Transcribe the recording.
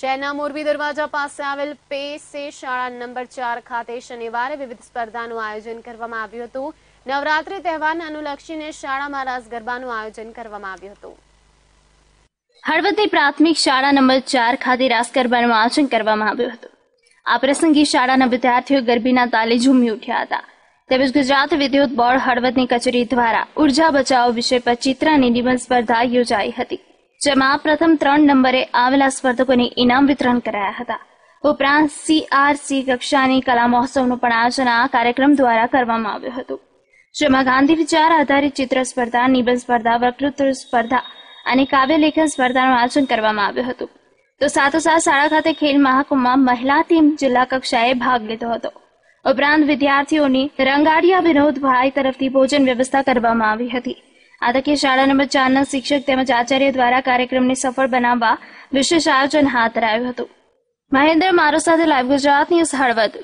શહેરના મોરબી દરવાજા પાસે આવેલ પેસે શાળા નંબર ચાર ખાતે શનિવારે વિવિધ સ્પર્ધાનું આયોજન કરવામાં આવ્યું હતું નવરાત્રી તહેવારને અનુલક્ષીને શાળામાં રાસ ગરબાનું આયોજન કરવામાં આવ્યું હતું હળવદની પ્રાથમિક શાળા નંબર ચાર ખાતે રાસ ગરબાનું આયોજન કરવામાં આવ્યું હતું આ પ્રસંગે શાળાના વિદ્યાર્થીઓ ગરબીના તાલે ઝૂમી ઉઠ્યા હતા તેમજ ગુજરાત વિદ્યુત બોર્ડ હળવદની કચેરી દ્વારા ઉર્જા બચાવ વિષય પર ચિત્ર નિબંધ સ્પર્ધા યોજાઈ હતી જેમાં પ્રથમ ત્રણ નંબરે આવેલા સ્પર્ધકોને ઇનામ વિતરણ કરાયા હતા ઉપરાંત સીઆરસી કક્ષાની કલા મહોત્સવનું પણ આયોજન આ કાર્યક્રમ દ્વારા કરવામાં આવ્યું હતું જેમાં ગાંધી વિચાર આધારિત ચિત્ર સ્પર્ધા નિબંધ સ્પર્ધા વક્તૃત્વ સ્પર્ધા અને કાવ્ય લેખન સ્પર્ધાનું આયોજન કરવામાં આવ્યું હતું તો સાથોસાથ શાળા ખાતે ખેલ મહાકુંભમાં મહિલા ટીમ જિલ્લા કક્ષાએ ભાગ લીધો હતો ઉપરાંત વિદ્યાર્થીઓની રંગાડિયા વિનોદભાઈ તરફથી ભોજન વ્યવસ્થા કરવામાં આવી હતી આ તકે શાળા નંબર ચાર ના શિક્ષક તેમજ આચાર્ય દ્વારા કાર્યક્રમને સફળ બનાવવા વિશેષ આયોજન હાથ ધરાયું હતું મહેન્દ્ર મારો સાથે લાઈવ ગુજરાત ન્યૂઝ હળવદ